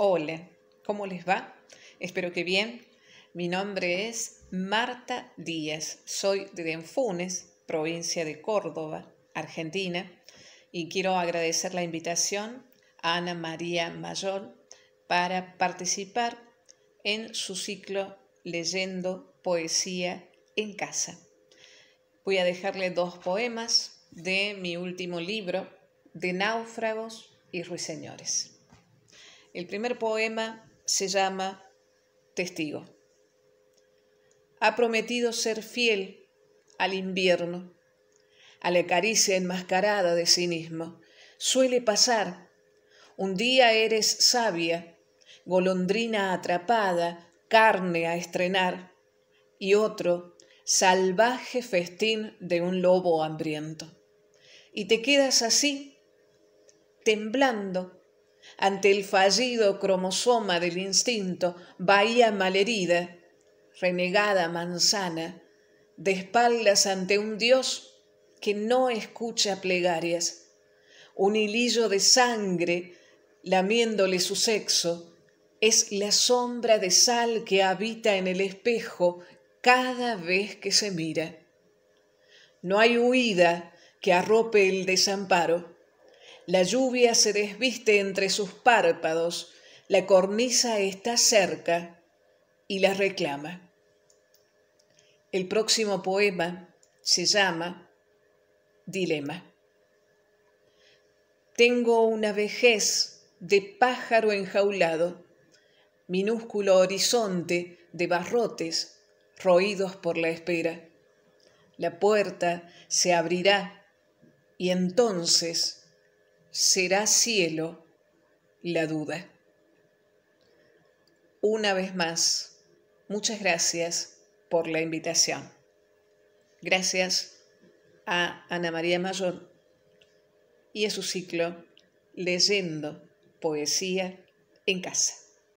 Hola, ¿cómo les va? Espero que bien. Mi nombre es Marta Díaz, soy de Enfunes, provincia de Córdoba, Argentina, y quiero agradecer la invitación a Ana María Mayor para participar en su ciclo Leyendo Poesía en Casa. Voy a dejarle dos poemas de mi último libro, De Náufragos y Ruiseñores. El primer poema se llama Testigo. Ha prometido ser fiel al invierno, a la caricia enmascarada de mismo. Suele pasar. Un día eres sabia, golondrina atrapada, carne a estrenar, y otro, salvaje festín de un lobo hambriento. Y te quedas así, temblando ante el fallido cromosoma del instinto, bahía malherida, renegada manzana, de espaldas ante un Dios que no escucha plegarias, un hilillo de sangre lamiéndole su sexo, es la sombra de sal que habita en el espejo cada vez que se mira. No hay huida que arrope el desamparo. La lluvia se desviste entre sus párpados, la cornisa está cerca y la reclama. El próximo poema se llama Dilema. Tengo una vejez de pájaro enjaulado, minúsculo horizonte de barrotes roídos por la espera. La puerta se abrirá y entonces será cielo la duda. Una vez más, muchas gracias por la invitación. Gracias a Ana María Mayor y a su ciclo Leyendo Poesía en Casa.